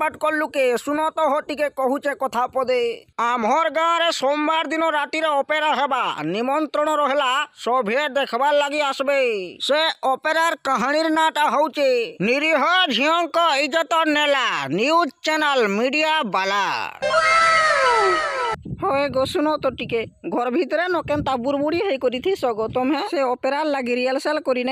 ପାଠ କଲୁ କେ ଶୁନ ତ ହୋ ଟିକେ କହୁଛେ କଥା ପଦେ ଆମର୍ ଗାଁରେ ସୋମବାର ଦିନ ରାତିରେ ଅପେରା ହେବା ନିମନ୍ତ୍ରଣ ରହିଲା ସଭେ ଦେଖବାର୍ ଲାଗି ଆସବେ ସେ ଅପେରାର କାହାଣୀର ନାଁଟା ହଉଛେ ନିରୀହ ଝିଅଙ୍କ ଇଜ୍ଜତ ନେଲା ନ୍ୟୁଜ ଚ୍ୟାନେଲ ମିଡିଆ ବାଲା हुए तो टिके घर भितर न बुड़बुड़ी है करी थी सगो से ओपेरा लगे रियल सेल करी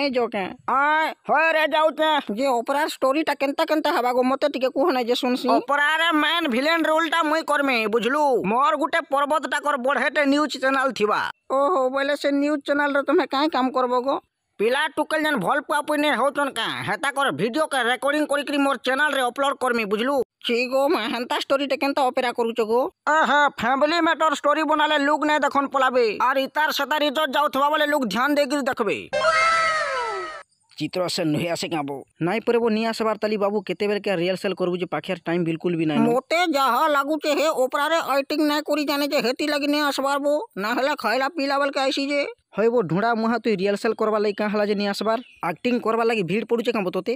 स्टोरी टा केनता केनता हबा गो मते टिके कह नै जे सुन सी रे मैन विलेन रोल टा मई करमे बुझलु मोर गुटे पर्वत टा कर बढ़ेटे न्यूज चैनल थिबा ओहो बोले से न्यूज चैनल रे तुम्हें काय काम करबो गो पिला टुकल जन भल पुआ होतन का हेता कर वीडियो का रिकॉर्डिंग करिकरी मोर चैनल रे अपलोड करमी बुझलु ছি গো মা হেন্তা স্টোরিটা কেনতা অপেরা করুছ গো আহা ফ্যামিলি ম্যাটর স্টোরি বনালে লুক নাই দেখুন পলাবে আর ইতার সেতার ইজত যাওথবা বলে লুক ধ্যান দেগির দেখবে চিত্র সে নুহে আসে কাবো নাই পরেবো নিয়ে আসবার তালি বাবু কেতেবেল কে রিহার্সাল করবু যে পাখিয়ার টাইম বিলকুল বি নাই মোতে যাহা লাগুছে হে ওপরারে আইটিং নাই করি জানে যে হেতি লাগি নিয়ে আসবারবো না হলে খাইলা পিলাবেল কে আইসি যে হইবো ঢুঁড়া মুহা তুই রিহার্সাল করবার লাগি কাহলা যে নিয়ে আসবার আক্টিং করবার লাগি ভিড় পড়ুছে কাবো তোতে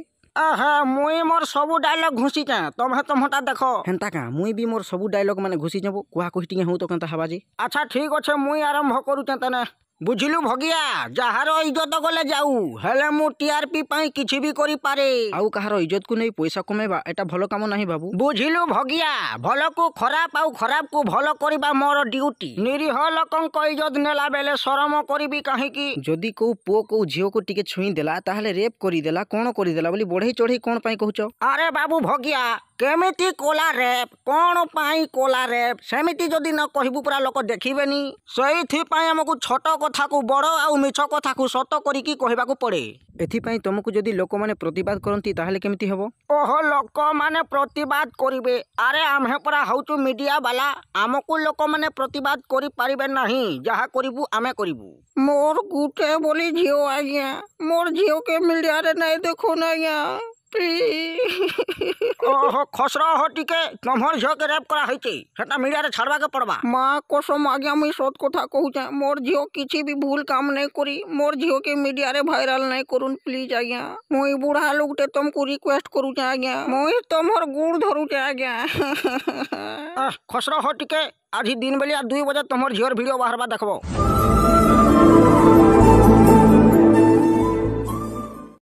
আহা ମୁଇଁ ମୋର ସବୁ ଡାଇଲଗ ଘୁଷିଚେଁ ତମେ ତମଟା ଦେଖ ହେନ୍ତା କାଁ ମୁଇଁ ବି ମୋର ସବୁ ଡାଇଲଗ ମାନେ ଘୁଷିଚେଁ କୁହା କୁହି ଟିକେ ହଉ ତ କେନ୍ତା ହେବା ଯେ ଆଚ୍ଛା ଠିକ୍ ଅଛେ ମୁଇଁ ଆରମ୍ଭ କରୁଚେଁ ତନେ বুঝিলু ভগিয়া যাହାର ଇଜ୍ଜତ ଗଲେ ଯାଉ ହେଲେ ମୁଁ ଟିଆରପି ପାଇଁ କିଛି ବି କରିପାରେ ଆଉ କାହାର ଇଜ୍ଜତକୁ ନେଇ ପଇସା କମେଇବା ଏଟା ଭଲ କାମ ନାହିଁ ବାବୁ ବୁଝିଲୁ ଭଗିଆ ଭଲକୁ ଖରାପ ଆଉ ଖରାପକୁ ଭଲ କରିବା ମୋର ଡ୍ୟୁଟି ନିରୀହ ଲୋକଙ୍କ ଇଜ୍ଜତ ନେଲା ବେଳେ ସରମ କରିବି କାହିଁକି ଯଦି କୋଉ ପୁଅ କୋଉ ଝିଅକୁ ଟିକେ ଛୁଇଁ ଦେଲା ତାହେଲେ ରେପ୍ କରିଦେଲା କ'ଣ କରିଦେଲା ବୋଲି ବଢେଇ ଚଢେଇ କ'ଣ ପାଇଁ କହୁଛ ଆରେ ବାବୁ ଭଗିଆ କେମିତି କୋଲା ରେପ୍ କ'ଣ ପାଇଁ କୋଲା ରେପ୍ ସେମିତି ଯଦି ନ କହିବୁ ପୁରା ଲୋକ ଦେଖିବେନି ସେଇଥିପାଇଁ ଆମକୁ ଛୋଟ କଥାକୁ ବଡ଼ ଆଉ ମିଛ କଥାକୁ ସତ କରିକି କହିବାକୁ ପଡ଼େ ଏଥିପାଇଁ ତୁମକୁ ଯଦି ଲୋକମାନେ ପ୍ରତିବାଦ କରନ୍ତି ତାହେଲେ କେମିତି ହେବ ଓହୋ ଲୋକମାନେ ପ୍ରତିବାଦ କରିବେ ଆରେ ଆମ୍ଭେ ପରା ହେଉଛୁ ମିଡ଼ିଆ ବାଲା ଆମକୁ ଲୋକମାନେ ପ୍ରତିବାଦ କରିପାରିବେ ନାହିଁ ଯାହା କରିବୁ ଆମେ କରିବୁ ମୋର ଗୋଟେ ବୋଲି ଝିଅ ଆଜ୍ଞା ମୋର ଝିଅକେ ମିଡ଼ିଆରେ ନାଇଁ ଦେଖୁନ ଆଜ୍ଞା ଓହୋ ଖସରା ଟିକେ ତମର ଝିଅକେ ରେପ୍ କରାହେଇଛି ସେଟା ମିଡ଼ିଆରେ ଛାଡ଼ବାକେ ପଡ଼ବା ମା କସମ ଆଜ୍ଞା ମୁଇଁ ସତ କଥା କହୁଛେ ମୋର ଝିଅ କିଛି ବି ଭୁଲ କାମ ନାଇଁ କରି ମୋର ଝିଅକେ ମିଡ଼ିଆରେ ଭାଇରାଲ ନାଇଁ କରୁନ୍ ପ୍ଲିଜ ଆଜ୍ଞା ମୁଇଁ ବୁଢ଼ା ଲୋକଟେ ତମକୁ ରିକ୍ୱେଷ୍ଟ କରୁଛେ ଆଜ୍ଞା ମୁଇଁ ତମର ଗୁଡ଼ ଧରୁଛେ ଆଜ୍ଞା ଖସରା ଟିକେ ଆଜି ଦିନ ବେଲିଆ ଦୁଇ ବଜେ ତମର ଝିଅର ଭିଡ଼ିଓ ବାହାରବା ଦେଖବ